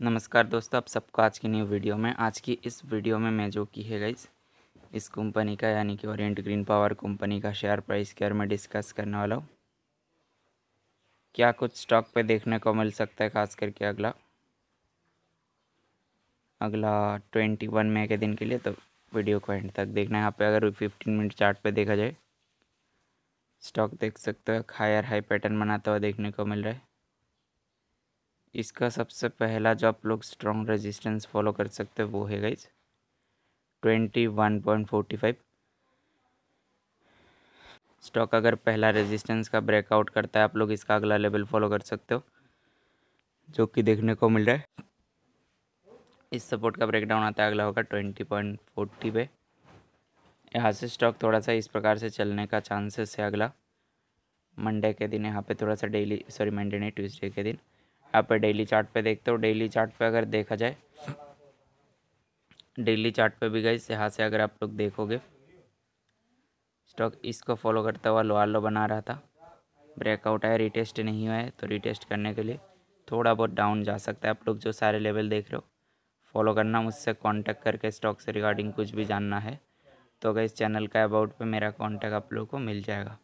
नमस्कार दोस्तों आप सबको आज की न्यू वीडियो में आज की इस वीडियो में मैं जो की है गाइस इस कंपनी का यानी कि ओरिएंट ग्रीन पावर कंपनी का शेयर प्राइस के बारे में डिस्कस करने वाला हूँ क्या कुछ स्टॉक पे देखने को मिल सकता है खास करके अगला अगला ट्वेंटी वन मई के दिन के लिए तो वीडियो को एंड तक देखना है यहाँ पे अगर फिफ्टीन मिनट चार्ट पे देखा जाए स्टॉक देख सकते हो हायर हाई पैटर्न बनाता हुआ देखने को मिल रहा है इसका सबसे पहला जो आप लोग स्ट्रॉन्ग रेजिस्टेंस फॉलो कर सकते हो वो है guys twenty one point forty five stock अगर पहला रेजिस्टेंस का ब्रेकआउट करता है आप लोग इसका अगला लेवल फॉलो कर सकते हो जो कि देखने को मिल रहा है इस सपोर्ट का ब्रेकडाउन आता है अगला होगा ट्वेंटी पॉइंट फोर्टी पे यहाँ से स्टॉक थोड़ा सा इस प्रकार से चलने का चांसेस है अगला मंडे के दिन यहाँ पे थोड़ा सा डेली सॉरी मंडे नहीं ट्यूसडे के दिन यहाँ पे डेली चार्ट पे देखते हो डेली चार्ट पे अगर देखा जाए डेली चार्ट पे भी गई यहाँ से अगर आप लोग देखोगे स्टॉक इसको फॉलो करता हुआ लोअर लो बना रहा था ब्रेकआउट आया रिटेस्ट नहीं हुआ है तो रिटेस्ट करने के लिए थोड़ा बहुत डाउन जा सकता है आप लोग जो सारे लेवल देख रहे हो फॉलो करना मुझसे कॉन्टैक्ट करके स्टॉक से रिगार्डिंग कुछ भी जानना है तो अगर इस चैनल का अबाउट पे मेरा कांटेक्ट आप लोगों को मिल जाएगा